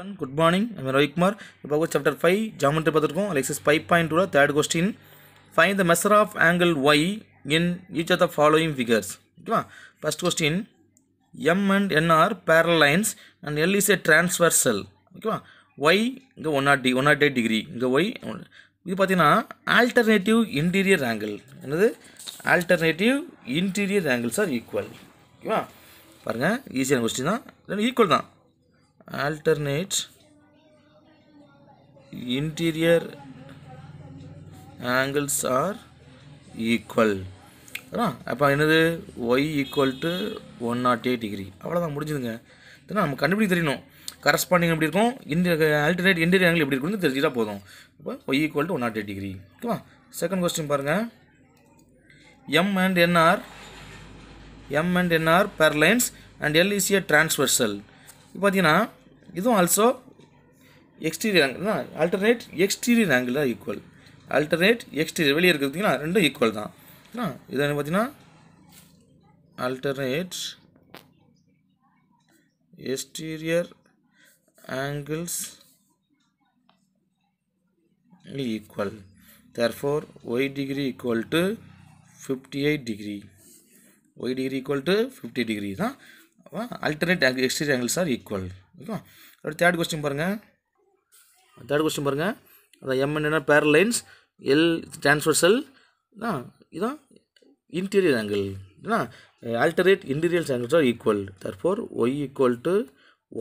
ton good morning I'm Ravikumar இப்போ chapter five geometry பார்த்துருக்கோம் அலெக்சஸ் five point two third question find the measure of angle y in each of the following figures ஓகேவா first question M and N are parallel lines and L is a transversal ஓகேவா y இங்கே one naught D one naught eight degree இங்கே y இது பார்த்தீங்கன்னா alternative interior angle என்னது alternative interior angles are equal ஓகேவா பாருங்கள் ஈஸியான கொஸ்டின் தான் ஈக்குவல் தான் alternates interior angles are equal அப்போ என்னது y equal to one naught eight degree அவ்வளோதான் முடிஞ்சுதுங்க இதுனா நம்ம கண்டுபிடிக்க தெரியணும் கரஸ்பாண்டிங் எப்படி இருக்கும் இன்டர் ஆல்டர்னேட் இன்டீரியர் ஆங்கிள் எப்படி இருக்கும்னு தெரிஞ்சுட்டா போதும் அப்போ y equal to one naught eight degree ஓகேவா செகண்ட் கொஸ்டின் பாருங்கள் M and N are M and N are pair lines and L is transversal இப்போ பார்த்தீங்கன்னா இதுவும் ஆல்சோ எக்ஸ்டீரியர் ஆங்கிள்னா ஆல்டர்னேட் எக்ஸ்டீரியர் ஆங்கிள் தான் ஈக்குவல் ஆல்டர்னேட் எக்ஸ்டீரியர் வெளியே இருக்கிறதுனா ரெண்டும் ஈக்குவல் தான் இது என்ன பார்த்தீங்கன்னா alternate exterior angles equal equal therefore y degree equal to 58 degree y degree equal to fifty degree தான் alternate exterior angles are equal ஓகேவா ஒரு தேர்ட் கொஸ்டின் பாருங்கள் தேர்ட் கொஸ்டின் பாருங்கள் அதான் எம்என்னா லைன்ஸ் எல் டிரான்ஸ்வர்சல் இதுதான் இன்டீரியர் ஆங்கிள் ஏன்னா alternate interior angles are equal therefore y equal to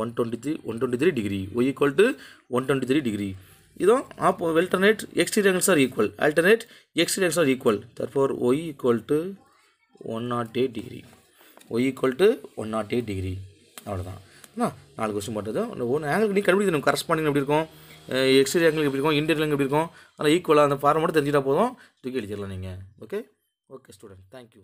one twenty three one twenty three degree y equal to one twenty three degree இதுவும் ஆப்போ alternate exterior angles are equal alternate exterior angles are equal therefore y equal to one naught eight degree y equal to one naught eight degree அவ்வளோதான் நாலு question பண்ணுறது ஒன்று angle நீ கண்டுபிடிக்கணும் corresponding எப்படி இருக்கும் எக்ஸ்டீரியர் ஆங்கிள் எப்படி இருக்கும் இன்டீரியர் எப்படி இருக்கும் ஆனால் ஈக்குவலாக அந்த ஃபார்ம் மட்டும் தெரிஞ்சுட்டா போதும் தூக்கி எழுதிடலாம் நீங்கள் ஓகே ஓகே ஸ்டூடெண்ட் தேங்க்யூ